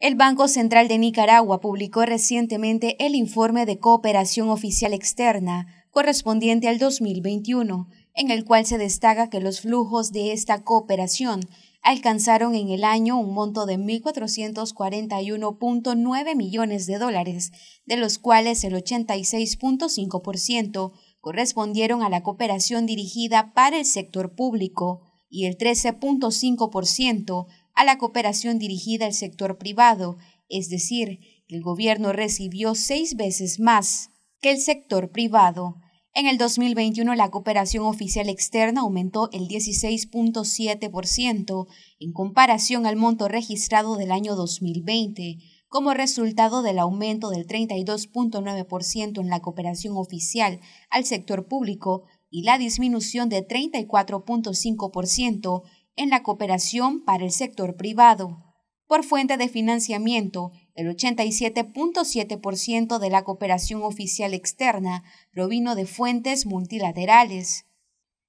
El Banco Central de Nicaragua publicó recientemente el informe de cooperación oficial externa correspondiente al 2021, en el cual se destaca que los flujos de esta cooperación alcanzaron en el año un monto de 1.441.9 millones de dólares, de los cuales el 86.5% correspondieron a la cooperación dirigida para el sector público y el 13.5% a la cooperación dirigida al sector privado, es decir, el gobierno recibió seis veces más que el sector privado. En el 2021 la cooperación oficial externa aumentó el 16.7% en comparación al monto registrado del año 2020, como resultado del aumento del 32.9% en la cooperación oficial al sector público y la disminución de 34.5% en la cooperación para el sector privado. Por fuente de financiamiento, el 87.7% de la cooperación oficial externa provino de fuentes multilaterales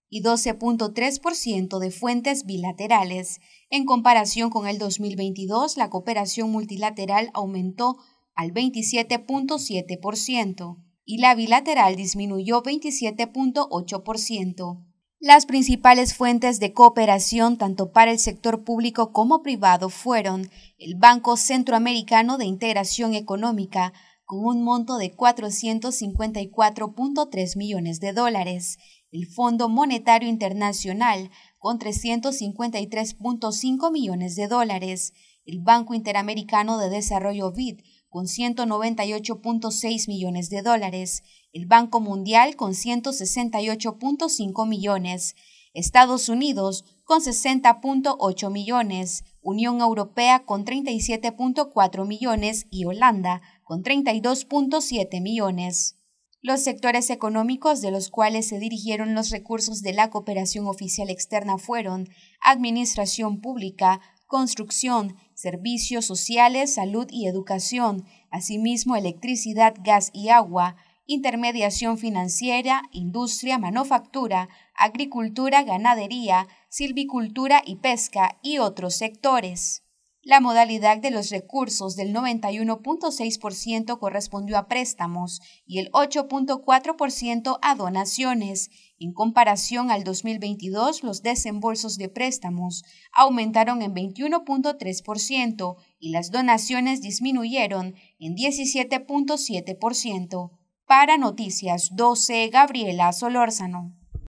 y 12.3% de fuentes bilaterales. En comparación con el 2022, la cooperación multilateral aumentó al 27.7% y la bilateral disminuyó 27.8%. Las principales fuentes de cooperación tanto para el sector público como privado fueron el Banco Centroamericano de Integración Económica, con un monto de 454.3 millones de dólares, el Fondo Monetario Internacional, con 353.5 millones de dólares, el Banco Interamericano de Desarrollo BID, con 198.6 millones de dólares, el Banco Mundial con 168.5 millones, Estados Unidos con 60.8 millones, Unión Europea con 37.4 millones y Holanda con 32.7 millones. Los sectores económicos de los cuales se dirigieron los recursos de la cooperación oficial externa fueron Administración Pública, construcción, servicios sociales, salud y educación, asimismo electricidad, gas y agua, intermediación financiera, industria, manufactura, agricultura, ganadería, silvicultura y pesca y otros sectores. La modalidad de los recursos del 91.6% correspondió a préstamos y el 8.4% a donaciones. En comparación al 2022, los desembolsos de préstamos aumentaron en 21.3% y las donaciones disminuyeron en 17.7%. Para Noticias 12, Gabriela Solórzano.